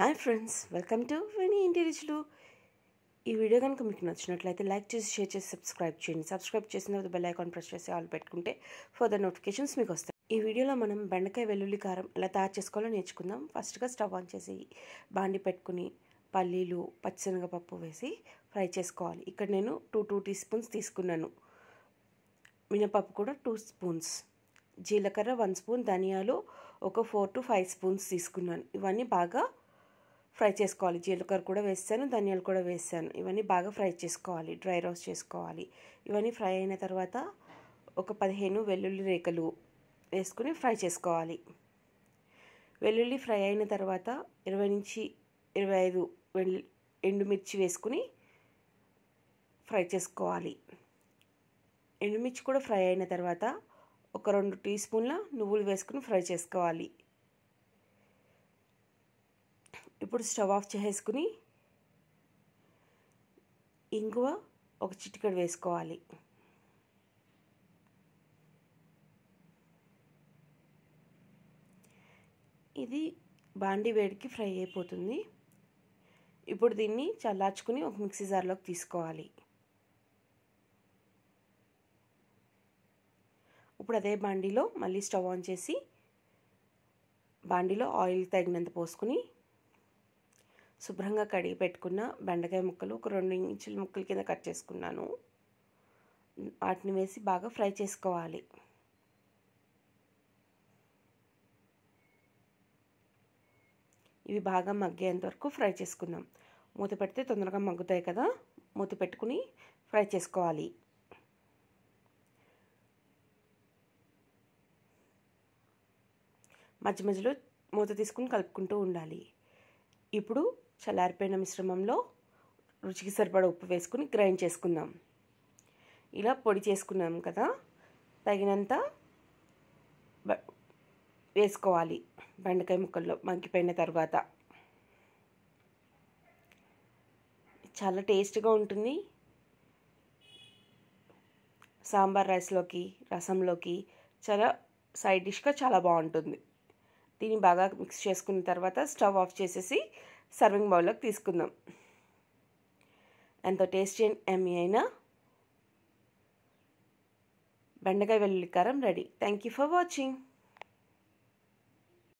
hi friends welcome to Vini ఇంటి రుచులు ఈ వీడియో కనుక మీకు నచ్చినట్లయితే లైక్ చేసి షేర్ చేసి సబ్స్క్రైబ్ చేయండి సబ్స్క్రైబ్ చేసిన తర్వాత బెల్ ఐకాన్ ప్రెస్ చేసి ఆల్ పెట్టుకుంటే ఫర్దర్ నోటిఫికేషన్స్ మీకు వస్తాయి ఈ వీడియోలో మనం బెండకాయ వెల్లుల్లి కారం ఎలా తయారు చేసుకోవాలో నేర్చుకుందాం ఫస్ట్గా స్టవ్ ఆన్ చేసి బాండి పెట్టుకుని పల్లీలు పచ్చిశనగపప్పు వేసి ఫ్రై చేసుకోవాలి ఇక్కడ నేను టూ టూ టీ స్పూన్స్ తీసుకున్నాను మినపప్పు కూడా టూ స్పూన్స్ జీలకర్ర వన్ స్పూన్ ధనియాలు ఒక ఫోర్ టు ఫైవ్ స్పూన్స్ తీసుకున్నాను ఇవన్నీ బాగా ఫ్రై చేసుకోవాలి జీలకర్ర కూడా వేసాను ధనియాలు కూడా వేసాను ఇవన్నీ బాగా ఫ్రై చేసుకోవాలి డ్రై రోస్ట్ చేసుకోవాలి ఇవన్నీ ఫ్రై అయిన తర్వాత ఒక పదిహేను వెల్లుల్లి రేఖలు వేసుకుని ఫ్రై చేసుకోవాలి వెల్లుల్లి ఫ్రై అయిన తర్వాత ఇరవై నుంచి ఇరవై ఐదు వెల్లు ఎండుమిర్చి వేసుకుని ఫ్రై చేసుకోవాలి ఎండుమిర్చి కూడా ఫ్రై అయిన తర్వాత ఒక రెండు టీ స్పూన్ల నువ్వులు వేసుకుని ఫ్రై చేసుకోవాలి ఇప్పుడు స్టవ్ ఆఫ్ చేసేసుకుని ఇంగువ ఒక చిటికడు వేసుకోవాలి ఇది బాండి వేడికి ఫ్రై అయిపోతుంది ఇప్పుడు దీన్ని చల్లార్చుకుని ఒక మిక్సీ జార్లోకి తీసుకోవాలి ఇప్పుడు అదే బాండీలో మళ్ళీ స్టవ్ ఆన్ చేసి బాండీలో ఆయిల్ తగినంత పోసుకుని శుభ్రంగా కడిగి పెట్టుకున్న బెండకాయ ముక్కలు ఒక రెండు ఇంచుల ముక్కల కింద కట్ చేసుకున్నాను వాటిని వేసి బాగా ఫ్రై చేసుకోవాలి ఇవి బాగా మగ్గేంత వరకు ఫ్రై చేసుకుందాం మూత పెడితే తొందరగా మగ్గుతాయి కదా మూత పెట్టుకుని ఫ్రై చేసుకోవాలి మధ్య మధ్యలో మూత తీసుకుని కలుపుకుంటూ ఉండాలి ఇప్పుడు చల్లారిపోయిన మిశ్రమంలో రుచికి సరిపడ ఉప్పు వేసుకుని గ్రైండ్ చేసుకుందాం ఇలా పొడి చేసుకున్నాం కదా తగినంత వేసుకోవాలి బెండకాయ ముక్కల్లో మగ్గిపోయిన తర్వాత చాలా టేస్ట్గా ఉంటుంది సాంబార్ రైస్లోకి రసంలోకి చాలా సైడ్ డిష్గా చాలా బాగుంటుంది దీన్ని బాగా మిక్స్ చేసుకున్న తర్వాత స్టవ్ ఆఫ్ చేసేసి సర్వింగ్ బౌల్లోకి తీసుకుందాం ఎంతో టేస్టీ అండ్ ఎమ్మీ అయిన బెండకాయ వెల్లుల్లి కారం ready thank you for watching